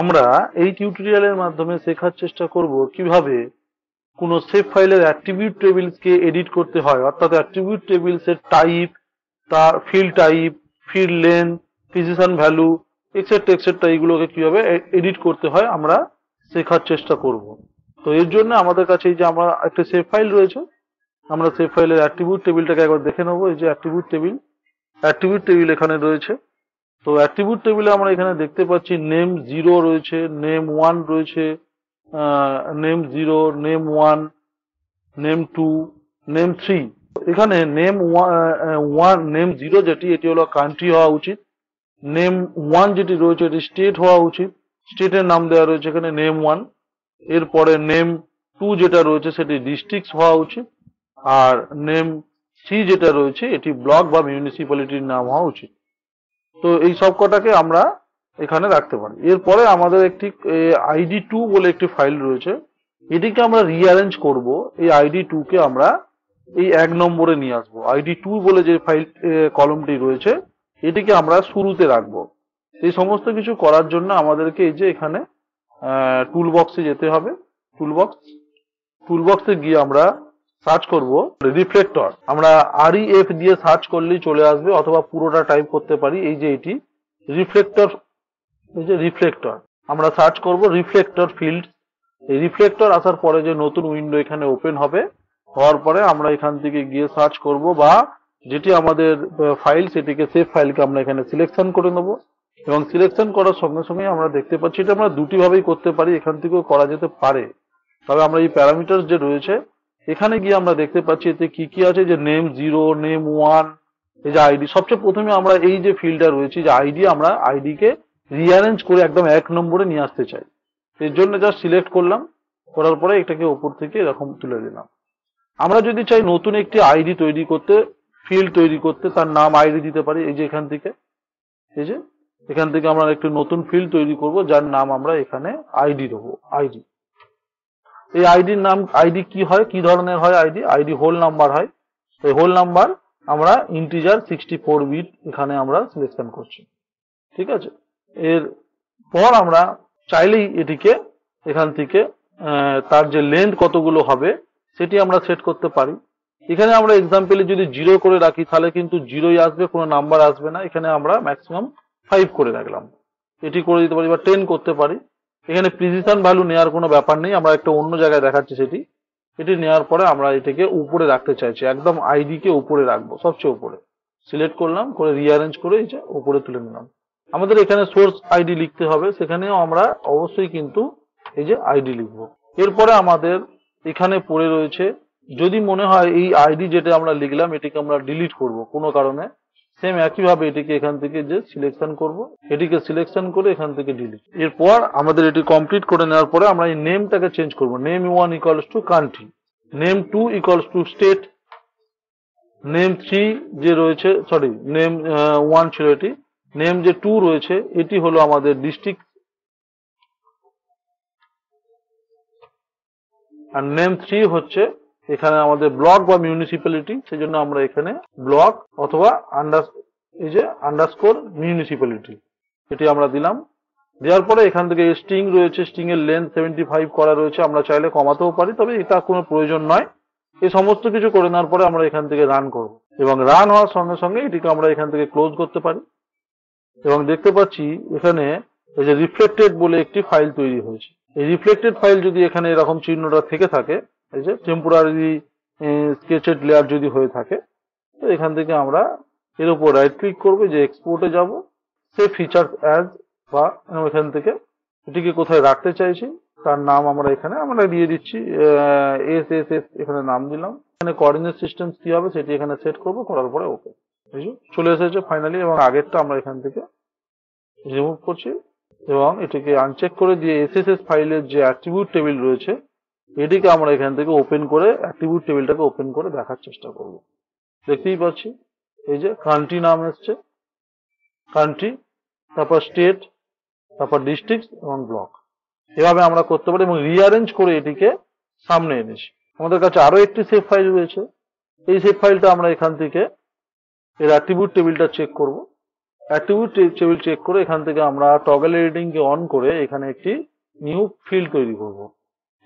আমরা এই টিউটোরিয়ালের মাধ্যমে শেখার চেষ্টা করব কিভাবে কোনো সেফ ফাইলের অ্যাট্রিবিউট টেবিলসকে এডিট করতে হয় অর্থাৎ অ্যাট্রিবিউট টেবিলসের টাইপ তার field type field len position value extra extra এইগুলোকে কিভাবে এডিট e- করতে হয় আমরা শেখার চেষ্টা করব তো এর জন্য আমাদের কাছে এই যে আমরা একটা সেফ ফাইল রয়েছে আমরা সেফ ফাইলের অ্যাট্রিবিউট টেবিলটাকে একবার দেখে নেবো এই যে অ্যাট্রিবিউট টেবিল অ্যাট্রিবিউট টেবিল এখানে রয়েছে তো অ্যাট্রিবিউট টেবিলে আমরা এখানে দেখতে পাচ্ছি নেম জিরো রয়েছে নেম ওয়ান রয়েছে name zero name one name two name three এখানে নেম ওয়ান নেম জিরো যেটি এটি হলো কান্ট্রি হওয়া উচিত নেম ওয়ান যেটি রয়েছে এটি স্টেট হওয়া উচিত স্টেটের নাম দেওয়া রয়েছে এখানে নেম ওয়ান এরপরে নেম টু যেটা রয়েছে সেটি ডিস্ট্রিক্ট হওয়া উচিত আর নেম সি যেটা রয়েছে এটি ব্লক বা মিউনিসিপ্যালিটির নাম হওয়া উচিত তো এই সব কটাকে আমরা এখানে রাখতে পারি এরপরে আমাদের একটি আইডি টু বলে একটি ফাইল রয়েছে এটিকে আমরা রিঅ্যারেঞ্জ করব এই আইডি টু কে আমরা এই এক নম্বরে নিয়ে আসবো আইডি টু বলে যে ফাইল কলমটি রয়েছে এটিকে আমরা শুরুতে রাখবো এই সমস্ত কিছু করার জন্য আমাদেরকে এই যে এখানে টুল বক্সে যেতে হবে টুল বক্স টুল বক্সে গিয়ে আমরা সার্চ করব রিফ্লেক্টর আমরা আরই এফ e দিয়ে সার্চ করলেই চলে আসবে অথবা পুরোটা টাইপ করতে পারি এই যে এটি রিফ্লেক্টর এই যে রিফ্লেক্টর আমরা সার্চ করব রিফ্লেক্টর ফিল্ড এই রিফ্লেক্টর আসার পরে যে নতুন উইন্ডো এখানে ওপেন হবে হওয়ার পরে আমরা এখান থেকে গিয়ে সার্চ করব বা যেটি আমাদের ফাইল সেটিকে সেভ ফাইলকে আমরা এখানে সিলেকশন করে নেব এবং সিলেকশন করার সঙ্গে সঙ্গে আমরা দেখতে পাচ্ছি এটা আমরা দুটি ভাবেই করতে পারি এখান থেকেও করা যেতে পারে তবে আমরা এই প্যারামিটার যে রয়েছে এখানে গিয়ে আমরা দেখতে পাচ্ছি এতে কি কি আছে যে নেম জিরো নেম ওয়ান এই যে আইডি সবচেয়ে প্রথমে আমরা এই যে ফিল্ডটা রয়েছে যে আইডি আমরা আইডি কে রিঅ্যারেঞ্জ করে একদম এক নম্বরে নিয়ে আসতে চাই এর জন্য যা সিলেক্ট করলাম করার পরে এটাকে ওপর থেকে এরকম তুলে দিলাম আমরা যদি চাই নতুন একটি আইডি তৈরি করতে ফিল্ড তৈরি করতে তার নাম আইডি দিতে পারি এই যে এখান থেকে এই যে এখান থেকে আমরা একটি নতুন ফিল্ড তৈরি করব যার নাম আমরা এখানে আইডি দেবো আইডি এই আইডির নাম আইডি কি হয় কি ধরনের হয় আইডি আইডি হোল নাম্বার হয় এই হোল নাম্বার আমরা ইন্টিজার সিক্সটি ফোর বিট এখানে আমরা সিলেকশন করছি ঠিক আছে এর পর আমরা চাইলেই এটিকে এখান থেকে তার যে লেন্থ কতগুলো হবে সেটি আমরা সেট করতে পারি এখানে আমরা এক্সাম্পলে যদি জিরো করে রাখি তাহলে কিন্তু জিরোই আসবে কোনো নাম্বার আসবে না এখানে আমরা ম্যাক্সিমাম ফাইভ করে রাখলাম এটি করে দিতে পারি বা টেন করতে পারি এখানে প্রিজিশন ভ্যালু নেওয়ার কোনো ব্যাপার নেই আমরা একটা অন্য জায়গায় দেখাচ্ছি সেটি এটি নেওয়ার পরে আমরা এটিকে উপরে রাখতে চাইছি একদম আইডিকে উপরে রাখবো সবচেয়ে উপরে সিলেক্ট করলাম করে রিঅ্যারেঞ্জ করে এই যে উপরে তুলে নিলাম আমাদের এখানে সোর্স আইডি লিখতে হবে সেখানেও আমরা অবশ্যই কিন্তু এই যে আইডি লিখব এরপরে আমাদের এখানে পড়ে রয়েছে যদি মনে হয় এই আইডি যেটা আমরা লিখলাম এটিকে আমরা ডিলিট করব কোনো কারণে সেম একইভাবে এটিকে এখান থেকে যে সিলেকশন করব এটিকে সিলেকশন করে এখান থেকে ডিলিট এরপর আমাদের এটি কমপ্লিট করে নেওয়ার পরে আমরা এই নেমটাকে চেঞ্জ করব name one equals to country name two equals to state name three যে রয়েছে সরি নেম ওয়ান ছিল এটি নেম যে টু রয়েছে এটি হলো আমাদের ডিস্ট্রিক্ট আর নেম থ্রি হচ্ছে এখানে আমাদের ব্লক বা মিউনিসিপ্যালিটি সেই জন্য আমরা এখানে ব্লক অথবা আন্ডার এই যে আন্ডারস্কোর মিউনিসিপ্যালিটি এটি আমরা দিলাম দেওয়ার পরে এখান থেকে স্ট্রিং রয়েছে স্ট্রিং এর লেন্থ সেভেন্টি ফাইভ করা রয়েছে আমরা চাইলে কমাতেও পারি তবে এটা কোনো প্রয়োজন নয় এই সমস্ত কিছু করে নেওয়ার পরে আমরা এখান থেকে রান করব এবং রান হওয়ার সঙ্গে সঙ্গে এটিকে আমরা এখান থেকে ক্লোজ করতে পারি এবং দেখতে পাচ্ছি এখানে এই যে রিফ্লেক্টেড বলে একটি ফাইল তৈরি হয়েছে এই রিফ্লেক্টেড ফাইল যদি এখানে এরকম চিহ্নটা থেকে থাকে এই যে টেম্পোরারি স্কেচেড লেয়ার যদি হয়ে থাকে তো এখান থেকে আমরা এর উপর রাইট ক্লিক করবো যে এক্সপোর্টে যাব সে ফিচার্স অ্যাজ বা এখান থেকে এটিকে কোথায় রাখতে চাইছি তার নাম আমরা এখানে আমরা দিয়ে দিচ্ছি এস এস এস এখানে নাম দিলাম এখানে কোঅর্ডিনেট সিস্টেম কি হবে সেটি এখানে সেট করব করার পরে ওকে চলে এসেছে ফাইনালি এবং আগেরটা আমরা এখান থেকে রিমুভ করছি এবং এটিকে আনচেক করে দিয়ে এস এস এস ফাইলের যে অ্যাট্রিবিউট টেবিল রয়েছে এটিকে আমরা এখান থেকে ওপেন করে অ্যাক্টিভিউট টেবিলটাকে ওপেন করে দেখার চেষ্টা করব দেখতেই পাচ্ছি এই যে কান্ট্রি নাম এসছে কান্ট্রি তারপর স্টেট তারপর ডিস্ট্রিক্ট এবং ব্লক এভাবে আমরা করতে পারি এবং রিঅ্যারেঞ্জ করে এটিকে সামনে এনেছি আমাদের কাছে আরও একটি সেফ ফাইল রয়েছে এই সেফ ফাইলটা আমরা এখান থেকে এর অ্যাক্টিভিউট টেবিলটা চেক করব অ্যাক্টিভিউট টেবিল চেক করে এখান থেকে আমরা টগল এডিটিংকে অন করে এখানে একটি নিউ ফিল্ড তৈরি করব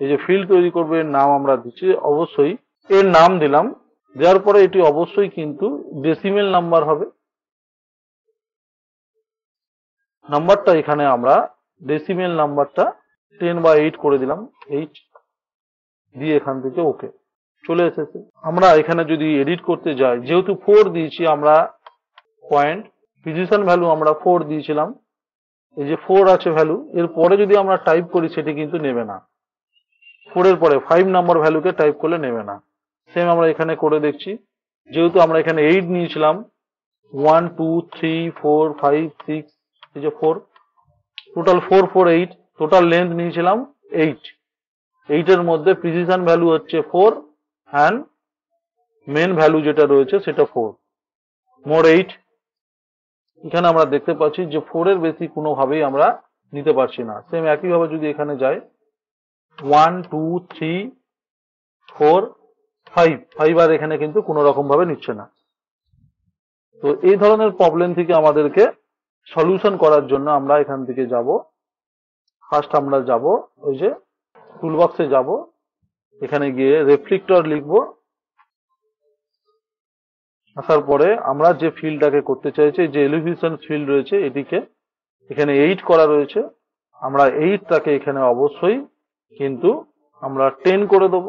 এই যে ফিল্ড তৈরি করবে এর নাম আমরা দিচ্ছি অবশ্যই এর নাম দিলাম দেওয়ার পরে এটি অবশ্যই কিন্তু ডেসিমেল নাম্বার হবে নাম্বারটা এখানে আমরা ডেসিমেল নাম্বারটা টেন বা এইট করে দিলাম এইট দিয়ে এখান থেকে ওকে চলে এসেছে আমরা এখানে যদি এডিট করতে যাই যেহেতু ফোর দিয়েছি আমরা পয়েন্ট পজিশন ভ্যালু আমরা ফোর দিয়েছিলাম এই যে ফোর আছে ভ্যালু এর পরে যদি আমরা টাইপ করি সেটি কিন্তু নেবে না ফোরের পরে ফাইভ নাম্বার ভ্যালুকে টাইপ করলে নেবে না সেম আমরা এখানে করে দেখছি যেহেতু আমরা এখানে এইট নিয়েছিলাম one two three four five six এই যে four total four four eight total length নিয়েছিলাম এইট এইটের মধ্যে প্রিসিশন ভ্যালু হচ্ছে ফোর অ্যান্ড মেন ভ্যালু যেটা রয়েছে সেটা ফোর মোর এইট এখানে আমরা দেখতে পাচ্ছি যে ফোরের বেশি কোনোভাবেই আমরা নিতে পারছি না সেম একইভাবে যদি এখানে যাই one two three four five five আর এখানে কিন্তু কোনো রকম ভাবে নিচ্ছে না তো এই ধরনের প্রবলেম থেকে আমাদেরকে সলিউশন করার জন্য আমরা এখান থেকে যাব ফার্স্ট আমরা যাব ওই যে টুলবক্সে যাব এখানে গিয়ে রেফ্লিক্টর লিখব আসার পরে আমরা যে ফিল্ডটাকে করতে চাইছি যে এলিভিশন ফিল্ড রয়েছে এটিকে এখানে এইট করা রয়েছে আমরা এইটটাকে এখানে অবশ্যই কিন্তু আমরা টেন করে দেব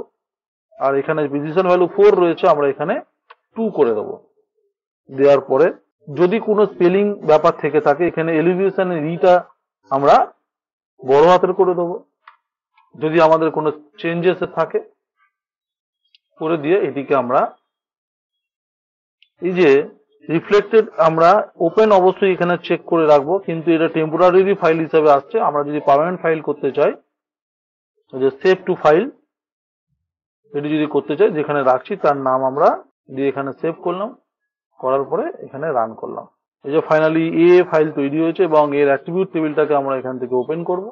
আর এখানে ডিসিশন ভ্যালু ফোর রয়েছে আমরা এখানে টু করে দেব দেওয়ার পরে যদি কোনো স্পেলিং ব্যাপার থেকে থাকে এখানে এলিভিয়েশনের রিটা e আমরা বড় হাতের করে দেবো যদি আমাদের কোনো চেঞ্জেস থাকে করে দিয়ে এটিকে আমরা এই যে রিফ্লেক্টেড আমরা ওপেন অবশ্যই এখানে চেক করে রাখবো কিন্তু এটা টেম্পোরারি ফাইল হিসাবে আসছে আমরা যদি পারমানেন্ট ফাইল করতে চাই যে সেভ টু ফাইল এটি যদি করতে চাই যেখানে রাখছি তার নাম আমরা দিয়ে এখানে সেভ করলাম করার পরে এখানে রান করলাম এই যে ফাইনালি এ ফাইল তৈরি হয়েছে এবং এর অ্যাট্রিবিউট টেবিলটাকে আমরা এখান থেকে ওপেন করব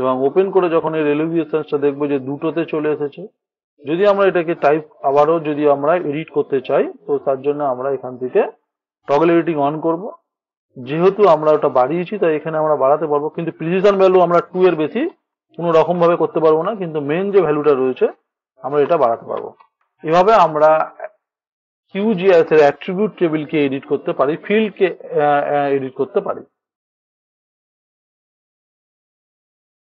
এবং ওপেন করে যখন এর এলিভিয়েশনসটা দেখবো যে দুটোতে চলে এসেছে যদি আমরা এটাকে টাইপ আবারও যদি আমরা এডিট করতে চাই তো তার জন্য আমরা এখান থেকে টগল এডিটিং অন করব যেহেতু আমরা ওটা বাড়িয়েছি তাই এখানে আমরা বাড়াতে পারবো কিন্তু প্রিসিশন ভ্যালু আমরা টু এর বেশি কোনো রকম ভাবে করতে পারবো না কিন্তু মেন যে ভ্যালুটা রয়েছে আমরা এটা বাড়াতে পারবো এভাবে আমরা কিউজিএস এর অ্যাট্রিবিউট টেবিলকে এডিট করতে পারি ফিল্ডকে এডিট করতে পারি